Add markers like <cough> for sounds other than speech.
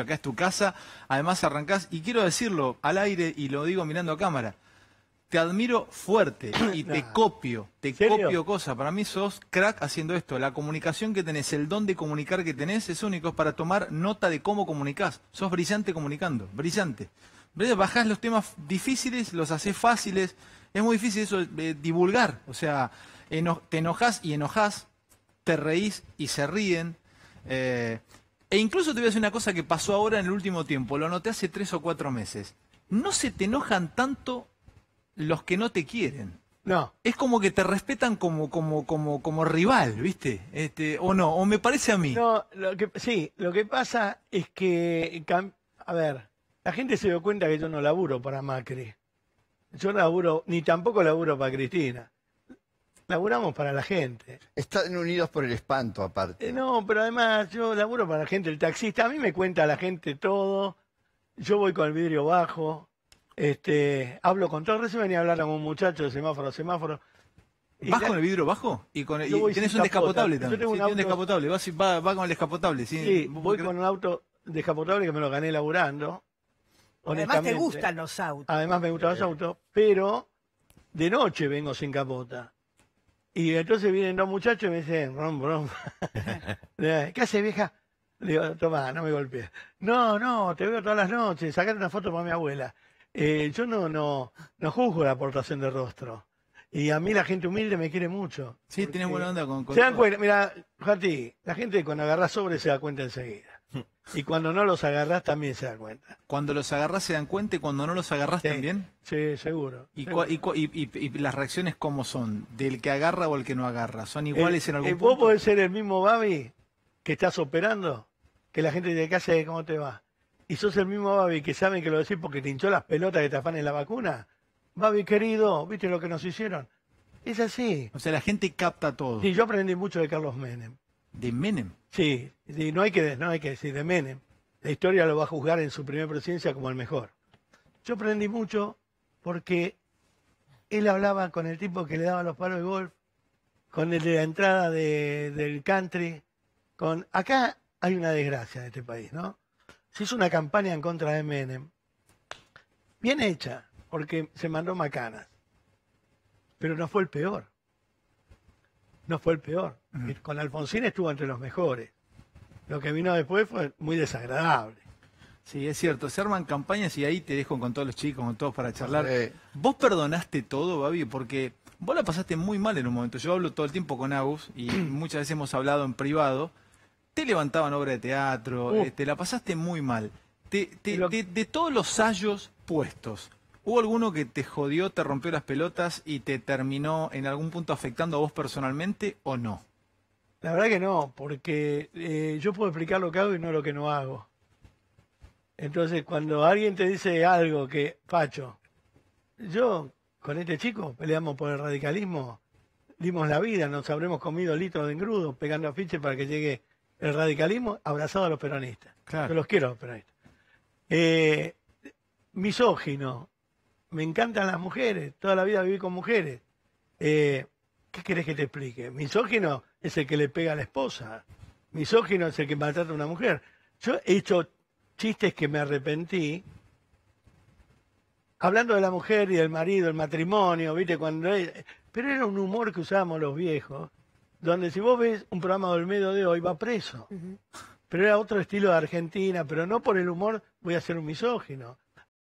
acá es tu casa. Además arrancás, y quiero decirlo al aire y lo digo mirando a cámara, te admiro fuerte <coughs> y te copio, te copio cosas. Para mí sos crack haciendo esto. La comunicación que tenés, el don de comunicar que tenés es único, es para tomar nota de cómo comunicás. Sos brillante comunicando, brillante. Bajás los temas difíciles, los haces fáciles. Es muy difícil eso, eh, divulgar. O sea, te enojas y enojas, te reís y se ríen. Eh, e incluso te voy a decir una cosa que pasó ahora en el último tiempo, lo noté hace tres o cuatro meses. No se te enojan tanto los que no te quieren. No. Es como que te respetan como, como, como, como rival, ¿viste? Este, o no, o me parece a mí. No, lo que, sí, lo que pasa es que, a ver, la gente se dio cuenta que yo no laburo para Macri. Yo no laburo, ni tampoco laburo para Cristina laburamos para la gente. Están unidos por el espanto, aparte. Eh, no, pero además yo laburo para la gente. El taxista, a mí me cuenta la gente todo. Yo voy con el vidrio bajo. Este, hablo con todo. Recién venía a hablar con un muchacho de semáforo a semáforo. ¿Vas con el vidrio bajo? Y, con tienes un descapotable también. Yo tengo un, Vas, con el descapotable. Sí, sí voy con un auto descapotable que me lo gané laburando. Además te gustan los autos. Además me gustan los autos, pero de noche vengo sin capota. Y entonces vienen dos muchachos y me dicen, rom, rom. <laughs> ¿Qué hace vieja? Le digo, toma, no me golpees. No, no, te veo todas las noches, sacate una foto para mi abuela. Eh, yo no, no, no juzgo la aportación de rostro. Y a mí la gente humilde me quiere mucho. Sí, tiene buena onda con... se dan cuenta, mira, Jati, la gente cuando agarrás sobre se da cuenta enseguida. Y cuando no los agarras también se dan cuenta. Cuando los agarras se dan cuenta y cuando no los agarras también. Sí, seguro. ¿Y, las reacciones cómo son? ¿Del que agarra o el que no agarra? ¿Son iguales eh, en eh, algún el, punto? ¿Vos podés ser el mismo Babi que estás operando? Que la gente de casa de cómo te va. Y sos el mismo Babi que saben que lo decís porque te hinchó las pelotas que te en la vacuna. Babi querido, ¿viste lo que nos hicieron? Es así. O sea, la gente capta todo. Sí, yo aprendí mucho de Carlos Menem de Menem. Sí, no, hay que, no hay que decir de Menem. La historia lo va a juzgar en su primera presidencia como el mejor. Yo aprendí mucho porque él hablaba con el tipo que le daba los palos de golf, con el de la entrada del country, con... Acá hay una desgracia en este país, ¿no? Se hizo una campaña en contra de Menem, bien hecha, porque se mandó macanas, pero no fue el peor no fue el peor. Con Alfonsín estuvo entre los mejores. Lo que vino después fue muy desagradable. Sí, es cierto, se arman campañas y ahí te dejo con todos los chicos, con todos para charlar. Vos perdonaste todo, Babi, porque vos la pasaste muy mal en un momento. Yo hablo todo el tiempo con Agus y <clears throat> muchas veces hemos hablado en privado. Te levantaban obra de teatro, eh, te la pasaste muy mal. de todos los sayos puestos, ¿Hubo alguno que te jodió, te rompió las pelotas y te terminó en algún punto afectando a vos personalmente o no? La verdad que no, porque eh, yo puedo explicar lo que hago y no lo que no hago. Entonces, cuando alguien te dice algo que, Pacho, yo con este chico peleamos por el radicalismo, dimos la vida, nos habremos comido litros de engrudo pegando afiches para que llegue el radicalismo, abrazado a los peronistas. Claro. Yo los quiero a los peronistas. Eh, misógino, me encantan las mujeres, toda la vida viví con mujeres. Eh, ¿Qué querés que te explique? Misógino es el que le pega a la esposa. Misógino es el que maltrata a una mujer. Yo he hecho chistes que me arrepentí. Hablando de la mujer y del marido, el matrimonio, ¿viste? Cuando Pero era un humor que usábamos los viejos, donde si vos ves un programa del medio de hoy, va preso. Pero era otro estilo de Argentina, pero no por el humor voy a ser un misógino.